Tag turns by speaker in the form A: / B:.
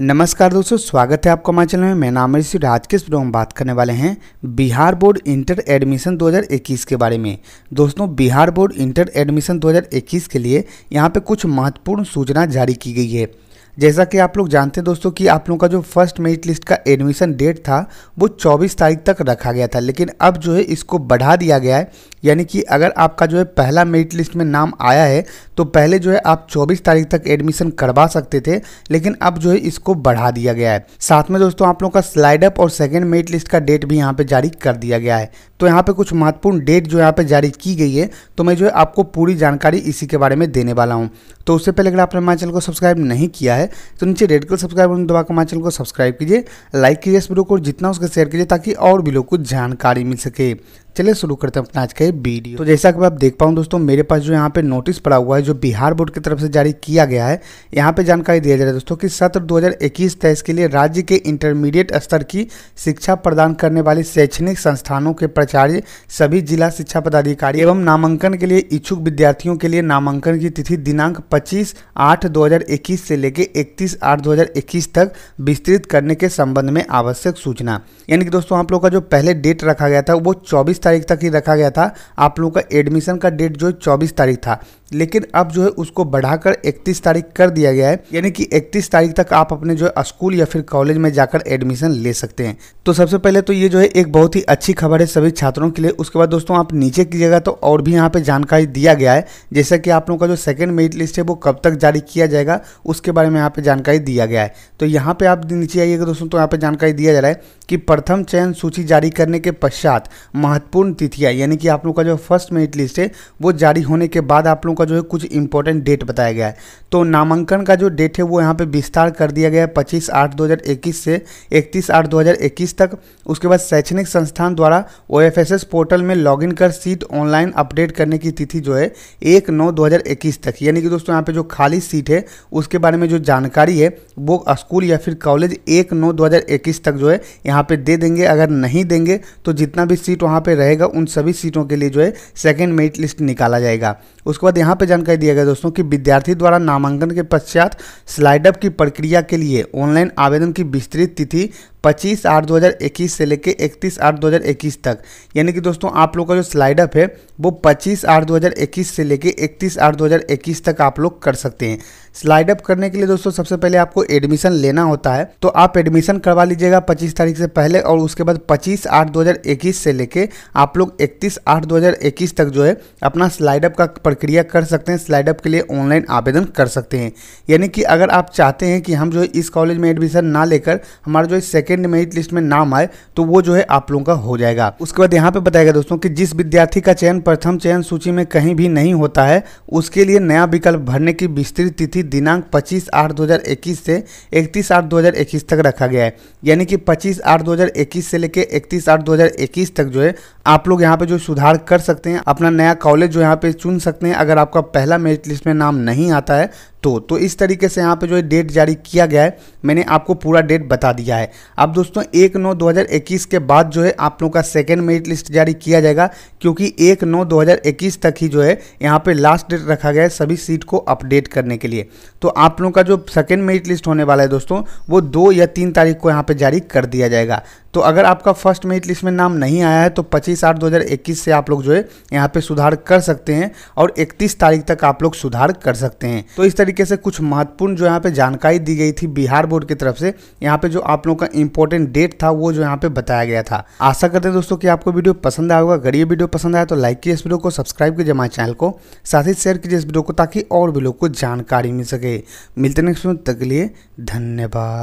A: नमस्कार दोस्तों स्वागत है आपका हमारे चैनल में मैं नाम ऋषि राज के हम बात करने वाले हैं बिहार बोर्ड इंटर एडमिशन 2021 के बारे में दोस्तों बिहार बोर्ड इंटर एडमिशन 2021 के लिए यहाँ पे कुछ महत्वपूर्ण सूचना जारी की गई है जैसा कि आप लोग जानते हैं दोस्तों कि आप लोगों का जो फर्स्ट मेरिट लिस्ट का एडमिशन डेट था वो 24 तारीख तक रखा गया था लेकिन अब जो है इसको बढ़ा दिया गया है यानी कि अगर आपका जो है पहला मेरिट लिस्ट में नाम आया है तो पहले जो है आप 24 तारीख तक एडमिशन करवा सकते थे लेकिन अब जो है इसको बढ़ा दिया गया है साथ में दोस्तों आप लोगों का स्लाइडअप और सेकेंड मेरिट लिस्ट का डेट भी यहाँ पर जारी कर दिया गया है तो यहाँ पे कुछ महत्वपूर्ण डेट जो यहाँ पे जारी की गई है तो मैं जो है आपको पूरी जानकारी इसी के बारे में देने वाला हूँ तो उससे पहले अगर आपने हमारे चैनल को सब्सक्राइब नहीं किया है तो नीचे रेड कलर सब्सक्राइब बटन दबा हमारे चैनल को सब्सक्राइब कीजिए लाइक कीजिए इस वीडियो को जितना उसके शेयर कीजिए ताकि और भी लोग को जानकारी मिल सके चलिए शुरू करते हैं अपना आज का ये वीडियो तो जैसा कि आप देख पाऊँ दोस्तों मेरे पास जो यहाँ पे नोटिस पड़ा हुआ है जो बिहार बोर्ड की तरफ से जारी किया गया है यहाँ पे जानकारी दिया जा रहा है दोस्तों कि सत्र 2021 हज़ार के लिए राज्य के इंटरमीडिएट स्तर की शिक्षा प्रदान करने वाले शैक्षणिक संस्थानों के प्रचार प्राचार्य सभी जिला शिक्षा पदाधिकारी एवं नामांकन के लिए इच्छुक विद्यार्थियों के लिए नामांकन की तिथि दिनांक 25 आठ 2021 से लेकर 31 आठ 2021 तक विस्तृत करने के संबंध में आवश्यक सूचना यानी कि दोस्तों आप लोग का जो पहले डेट रखा गया था वो चौबीस तारीख तक ही रखा गया था आप लोगों का एडमिशन का डेट जो चौबीस तारीख था लेकिन अब जो है उसको बढ़ाकर 31 तारीख कर दिया गया है यानी कि 31 तारीख तक आप अपने जो है स्कूल या फिर कॉलेज में जाकर एडमिशन ले सकते हैं तो सबसे पहले तो ये जो है एक बहुत ही अच्छी खबर है सभी छात्रों के लिए उसके बाद दोस्तों आप नीचे कीजिएगा तो और भी यहाँ पे जानकारी दिया गया है जैसा कि आप लोगों का जो सेकंड मेरिट लिस्ट है वो कब तक जारी किया जाएगा उसके बारे में यहाँ पे जानकारी दिया गया है तो यहाँ पे आप नीचे आइएगा दोस्तों तो यहाँ पे जानकारी दिया जा रहा है कि प्रथम चयन सूची जारी करने के पश्चात महत्वपूर्ण तिथियाँ यानी कि आप लोग का जो फर्स्ट मेरिट लिस्ट है वो जारी होने के बाद आप लोगों का जो है कुछ इंपॉर्टेंट डेट बताया गया है तो नामांकन का जो डेट है वो यहाँ पर विस्तार कर दिया गया है पच्चीस आठ दो से इकतीस आठ दो तक उसके बाद शैक्षणिक संस्थान द्वारा ओ एफ पोर्टल में लॉगिन कर सीट ऑनलाइन अपडेट करने की तिथि जो है एक नौ दो हज़ार इक्कीस तक यानी कि दोस्तों यहाँ पे जो खाली सीट है उसके बारे में जो जानकारी है वो स्कूल या फिर कॉलेज एक नौ दो हज़ार इक्कीस तक जो है यहाँ पे दे देंगे अगर नहीं देंगे तो जितना भी सीट वहाँ पे रहेगा उन सभी सीटों के लिए जो है सेकेंड मेरिट लिस्ट निकाला जाएगा उसके बाद यहाँ पर जानकारी दिया गया दोस्तों कि विद्यार्थी द्वारा नामांकन के पश्चात स्लाइडअप की प्रक्रिया के लिए ऑनलाइन आवेदन की विस्तृत तिथि 25 आठ 2021 से लेके 31 आठ 2021 तक यानी कि दोस्तों आप लोग का जो स्लाइड अप है वो 25 आठ 2021 से लेके 31 आठ 2021 तक आप लोग कर सकते हैं स्लाइड अप करने के लिए दोस्तों सबसे पहले आपको एडमिशन लेना होता है तो आप एडमिशन करवा लीजिएगा पच्चीस तारीख से पहले और उसके बाद पच्चीस आठ 2021 से लेके आप लोग इकतीस आठ 2021 तक जो है अपना स्लाइड अप का प्रक्रिया कर सकते हैं स्लाइड अप के लिए ऑनलाइन आवेदन कर सकते हैं यानी कि अगर आप चाहते हैं कि हम जो है इस कॉलेज में एडमिशन ना लेकर हमारा जो है सेकेंड सेकेंड मेरिट लिस्ट में नाम आए तो वो जो है आप लोगों का हो जाएगा उसके बाद यहाँ पे बताएगा दोस्तों कि जिस विद्यार्थी का चयन प्रथम चयन सूची में कहीं भी नहीं होता है उसके लिए नया विकल्प भरने की विस्तृत तिथि दिनांक पच्चीस आठ दो से इकतीस आठ दो तक रखा गया है यानी कि पच्चीस आठ दो से लेकर इकतीस आठ दो तक जो है आप लोग यहाँ पे जो सुधार कर सकते हैं अपना नया कॉलेज जो यहाँ पे चुन सकते हैं अगर आपका पहला मेरिट लिस्ट में नाम नहीं आता है तो तो इस तरीके से यहाँ पे जो है डेट जारी किया गया है मैंने आपको पूरा डेट बता दिया है अब दोस्तों एक नौ दो हज़ार इक्कीस के बाद जो है आप लोगों का सेकेंड मेरिट लिस्ट जारी किया जाएगा क्योंकि एक नौ दो हज़ार इक्कीस तक ही जो है यहाँ पे लास्ट डेट रखा गया है सभी सीट को अपडेट करने के लिए तो आप लोगों का जो सेकेंड मेरिट लिस्ट होने वाला है दोस्तों वो दो या तीन तारीख को यहाँ पर जारी कर दिया जाएगा तो अगर आपका फर्स्ट मेरिट लिस्ट में नाम नहीं आया है तो 25 आठ 2021 से आप लोग जो है यहाँ पे सुधार कर सकते हैं और 31 तारीख तक आप लोग सुधार कर सकते हैं तो इस तरीके से कुछ महत्वपूर्ण जो यहाँ पे जानकारी दी गई थी बिहार बोर्ड की तरफ से यहाँ पे जो आप लोगों का इंपॉर्टेंट डेट था वो जो यहाँ पे बताया गया था आशा करते हैं दोस्तों कि आपको वीडियो पसंद आएगा अगर ये वीडियो पसंद आया तो लाइक कीजिए इस वीडियो को सब्सक्राइब कीजिए हमारे चैनल को साथ ही शेयर कीजिए इस वीडियो को ताकि और भी लोग को जानकारी मिल सके मिलते नेक्स्ट तक के लिए धन्यवाद